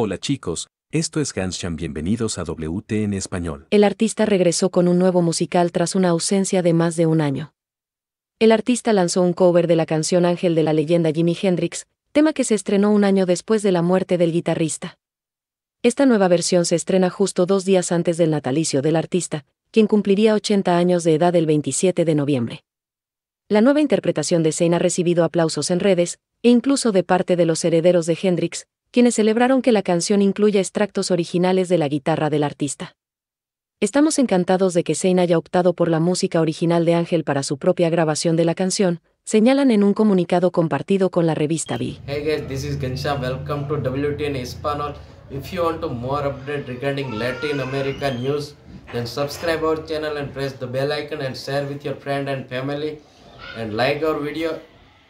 Hola chicos, esto es Ganschan, bienvenidos a WT en español. El artista regresó con un nuevo musical tras una ausencia de más de un año. El artista lanzó un cover de la canción Ángel de la leyenda Jimi Hendrix, tema que se estrenó un año después de la muerte del guitarrista. Esta nueva versión se estrena justo dos días antes del natalicio del artista, quien cumpliría 80 años de edad el 27 de noviembre. La nueva interpretación de Zane ha recibido aplausos en redes, e incluso de parte de los herederos de Hendrix, quienes celebraron que la canción incluya extractos originales de la guitarra del artista. Estamos encantados de que Sein haya optado por la música original de Ángel para su propia grabación de la canción, señalan en un comunicado compartido con la revista Vi. Hey guys, this is Gancha. Welcome to WTN Hispanol. If you want to more update regarding Latin America news, then subscribe our channel and press the bell icon and share with your friend and family and like our video